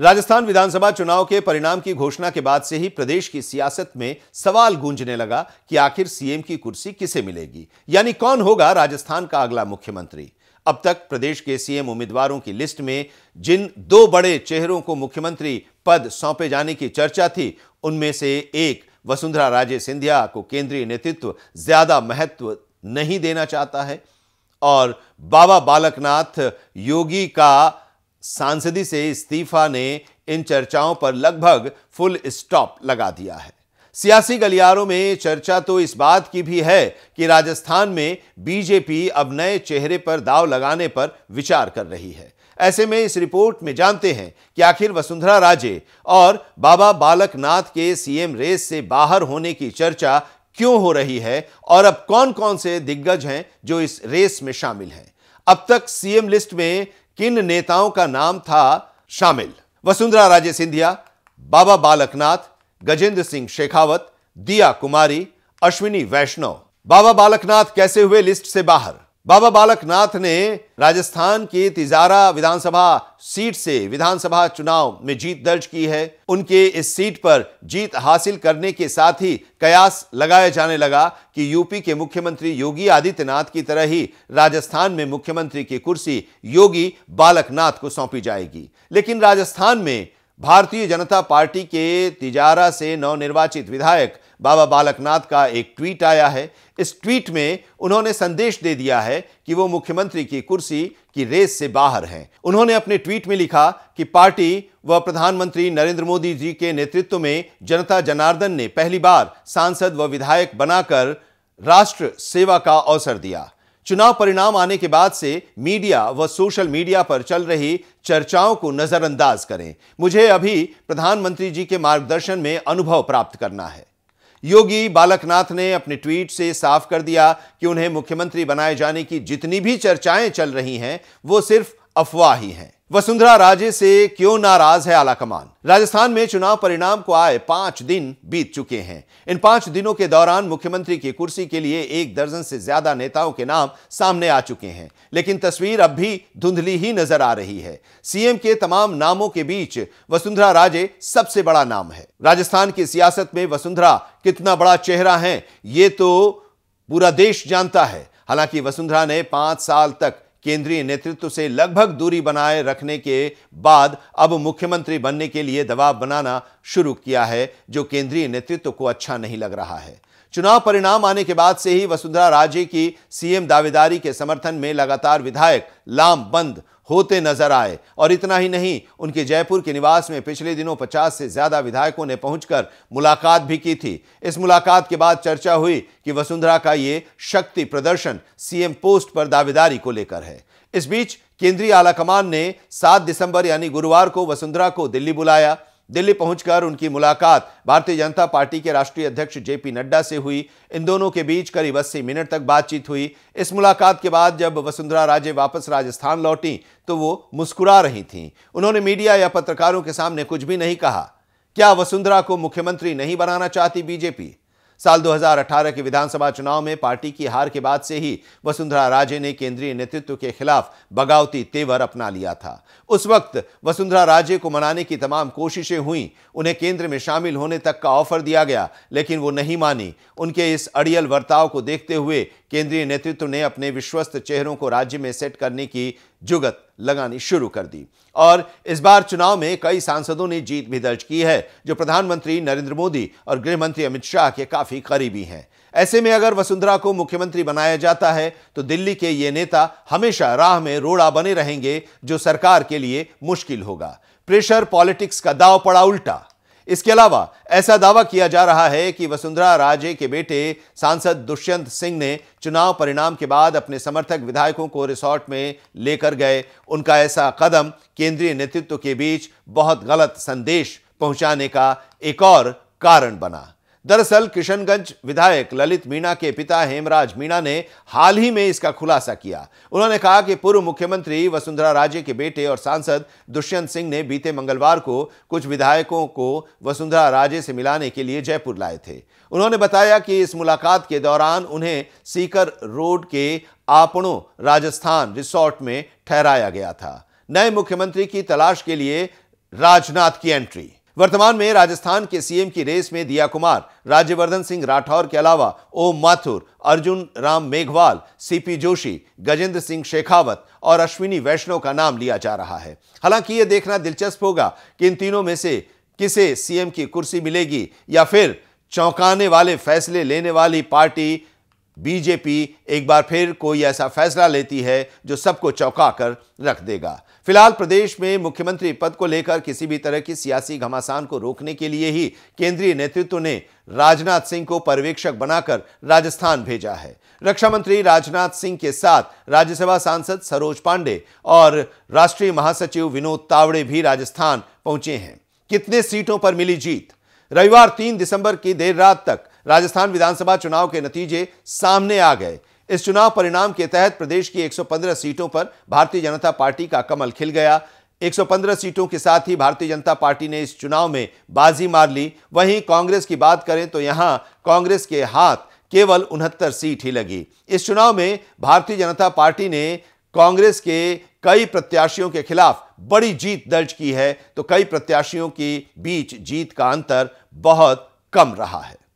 राजस्थान विधानसभा चुनाव के परिणाम की घोषणा के बाद से ही प्रदेश की सियासत में सवाल गूंजने लगा कि आखिर सीएम की कुर्सी किसे मिलेगी यानी कौन होगा राजस्थान का अगला मुख्यमंत्री अब तक प्रदेश के सीएम उम्मीदवारों की लिस्ट में जिन दो बड़े चेहरों को मुख्यमंत्री पद सौंपे जाने की चर्चा थी उनमें से एक वसुंधरा राजे सिंधिया को केंद्रीय नेतृत्व ज्यादा महत्व नहीं देना चाहता है और बाबा बालकनाथ योगी का सांसदी से इस्तीफा ने इन चर्चाओं पर लगभग फुल स्टॉप लगा दिया है सियासी गलियारों में चर्चा तो इस बात की भी है कि राजस्थान में बीजेपी अब नए चेहरे पर दाव लगाने पर विचार कर रही है ऐसे में इस रिपोर्ट में जानते हैं कि आखिर वसुंधरा राजे और बाबा बालकनाथ के सीएम रेस से बाहर होने की चर्चा क्यों हो रही है और अब कौन कौन से दिग्गज हैं जो इस रेस में शामिल हैं अब तक सीएम लिस्ट में किन नेताओं का नाम था शामिल वसुंधरा राजे सिंधिया बाबा बालकनाथ गजेंद्र सिंह शेखावत दिया कुमारी अश्विनी वैष्णव बाबा बालकनाथ कैसे हुए लिस्ट से बाहर बाबा बालकनाथ ने राजस्थान की तिजारा विधानसभा सीट से विधानसभा चुनाव में जीत दर्ज की है उनके इस सीट पर जीत हासिल करने के साथ ही कयास लगाया जाने लगा कि यूपी के मुख्यमंत्री योगी आदित्यनाथ की तरह ही राजस्थान में मुख्यमंत्री की कुर्सी योगी बालकनाथ को सौंपी जाएगी लेकिन राजस्थान में भारतीय जनता पार्टी के तिजारा से नवनिर्वाचित विधायक बाबा बालकनाथ का एक ट्वीट आया है इस ट्वीट में उन्होंने संदेश दे दिया है कि वो मुख्यमंत्री की कुर्सी की रेस से बाहर हैं उन्होंने अपने ट्वीट में लिखा कि पार्टी व प्रधानमंत्री नरेंद्र मोदी जी के नेतृत्व में जनता जनार्दन ने पहली बार सांसद व विधायक बनाकर राष्ट्र सेवा का अवसर दिया चुनाव परिणाम आने के बाद से मीडिया व सोशल मीडिया पर चल रही चर्चाओं को नज़रअंदाज करें मुझे अभी प्रधानमंत्री जी के मार्गदर्शन में अनुभव प्राप्त करना है योगी बालकनाथ ने अपने ट्वीट से साफ कर दिया कि उन्हें मुख्यमंत्री बनाए जाने की जितनी भी चर्चाएं चल रही हैं वो सिर्फ अफवाह ही हैं वसुंधरा राजे से क्यों नाराज है आला कमान राजस्थान में चुनाव परिणाम को आए पांच दिन बीत चुके हैं इन पांच दिनों के दौरान मुख्यमंत्री की कुर्सी के लिए एक दर्जन से ज्यादा नेताओं के नाम सामने आ चुके हैं लेकिन तस्वीर अब भी धुंधली ही नजर आ रही है सीएम के तमाम नामों के बीच वसुंधरा राजे सबसे बड़ा नाम है राजस्थान की सियासत में वसुंधरा कितना बड़ा चेहरा है ये तो पूरा देश जानता है हालांकि वसुंधरा ने पांच साल तक केंद्रीय नेतृत्व से लगभग दूरी बनाए रखने के बाद अब मुख्यमंत्री बनने के लिए दबाव बनाना शुरू किया है जो केंद्रीय नेतृत्व को अच्छा नहीं लग रहा है चुनाव परिणाम आने के बाद से ही वसुंधरा राजे की सीएम दावेदारी के समर्थन में लगातार विधायक लाम बंद होते नजर आए और इतना ही नहीं उनके जयपुर के निवास में पिछले दिनों 50 से ज्यादा विधायकों ने पहुंचकर मुलाकात भी की थी इस मुलाकात के बाद चर्चा हुई कि वसुंधरा का ये शक्ति प्रदर्शन सीएम पोस्ट पर दावेदारी को लेकर है इस बीच केंद्रीय आलाकमान ने 7 दिसंबर यानी गुरुवार को वसुंधरा को दिल्ली बुलाया दिल्ली पहुंचकर उनकी मुलाकात भारतीय जनता पार्टी के राष्ट्रीय अध्यक्ष जेपी नड्डा से हुई इन दोनों के बीच करीब अस्सी मिनट तक बातचीत हुई इस मुलाकात के बाद जब वसुंधरा राजे वापस राजस्थान लौटी तो वो मुस्कुरा रही थीं उन्होंने मीडिया या पत्रकारों के सामने कुछ भी नहीं कहा क्या वसुंधरा को मुख्यमंत्री नहीं बनाना चाहती बीजेपी साल 2018 के विधानसभा चुनाव में पार्टी की हार के बाद से ही वसुंधरा राजे ने केंद्रीय नेतृत्व के खिलाफ बगावती तेवर अपना लिया था उस वक्त वसुंधरा राजे को मनाने की तमाम कोशिशें हुई उन्हें केंद्र में शामिल होने तक का ऑफर दिया गया लेकिन वो नहीं मानी उनके इस अड़ियल बर्ताव को देखते हुए केंद्रीय नेतृत्व ने अपने विश्वस्त चेहरों को राज्य में सेट करने की जुगत लगानी शुरू कर दी और इस बार चुनाव में कई सांसदों ने जीत भी दर्ज की है जो प्रधानमंत्री नरेंद्र मोदी और गृह मंत्री अमित शाह के काफी करीबी हैं ऐसे में अगर वसुंधरा को मुख्यमंत्री बनाया जाता है तो दिल्ली के ये नेता हमेशा राह में रोड़ा बने रहेंगे जो सरकार के लिए मुश्किल होगा प्रेशर पॉलिटिक्स का दाव पड़ा उल्टा इसके अलावा ऐसा दावा किया जा रहा है कि वसुंधरा राजे के बेटे सांसद दुष्यंत सिंह ने चुनाव परिणाम के बाद अपने समर्थक विधायकों को रिसोर्ट में लेकर गए उनका ऐसा कदम केंद्रीय नेतृत्व के बीच बहुत गलत संदेश पहुंचाने का एक और कारण बना दरअसल किशनगंज विधायक ललित मीणा के पिता हेमराज मीणा ने हाल ही में इसका खुलासा किया उन्होंने कहा कि पूर्व मुख्यमंत्री वसुंधरा राजे के बेटे और सांसद दुष्यंत सिंह ने बीते मंगलवार को कुछ विधायकों को वसुंधरा राजे से मिलाने के लिए जयपुर लाए थे उन्होंने बताया कि इस मुलाकात के दौरान उन्हें सीकर रोड के आपणों राजस्थान रिसोर्ट में ठहराया गया था नए मुख्यमंत्री की तलाश के लिए राजनाथ की एंट्री वर्तमान में राजस्थान के सीएम की रेस में दिया कुमार राज्यवर्धन सिंह राठौर के अलावा ओम माथुर अर्जुन राम मेघवाल सीपी जोशी गजेंद्र सिंह शेखावत और अश्विनी वैष्णव का नाम लिया जा रहा है हालांकि यह देखना दिलचस्प होगा कि इन तीनों में से किसे सीएम की कुर्सी मिलेगी या फिर चौंकाने वाले फैसले लेने वाली पार्टी बीजेपी एक बार फिर कोई ऐसा फैसला लेती है जो सबको चौंका कर रख देगा फिलहाल प्रदेश में मुख्यमंत्री पद को लेकर किसी भी तरह की सियासी घमासान को रोकने के लिए ही केंद्रीय नेतृत्व ने राजनाथ सिंह को पर्यवेक्षक बनाकर राजस्थान भेजा है रक्षा मंत्री राजनाथ सिंह के साथ राज्यसभा सांसद सरोज पांडे और राष्ट्रीय महासचिव विनोद तावड़े भी राजस्थान पहुंचे हैं कितने सीटों पर मिली जीत रविवार तीन दिसंबर की देर रात तक राजस्थान विधानसभा चुनाव के नतीजे सामने आ गए इस चुनाव परिणाम के तहत प्रदेश की 115 सीटों पर भारतीय जनता पार्टी का कमल खिल गया 115 सीटों के साथ ही भारतीय जनता पार्टी ने इस चुनाव में बाजी मार ली वहीं कांग्रेस की बात करें तो यहां कांग्रेस के हाथ केवल उनहत्तर सीट ही लगी इस चुनाव में भारतीय जनता पार्टी ने कांग्रेस के कई प्रत्याशियों के खिलाफ बड़ी जीत दर्ज की है तो कई प्रत्याशियों के बीच जीत का अंतर बहुत कम रहा है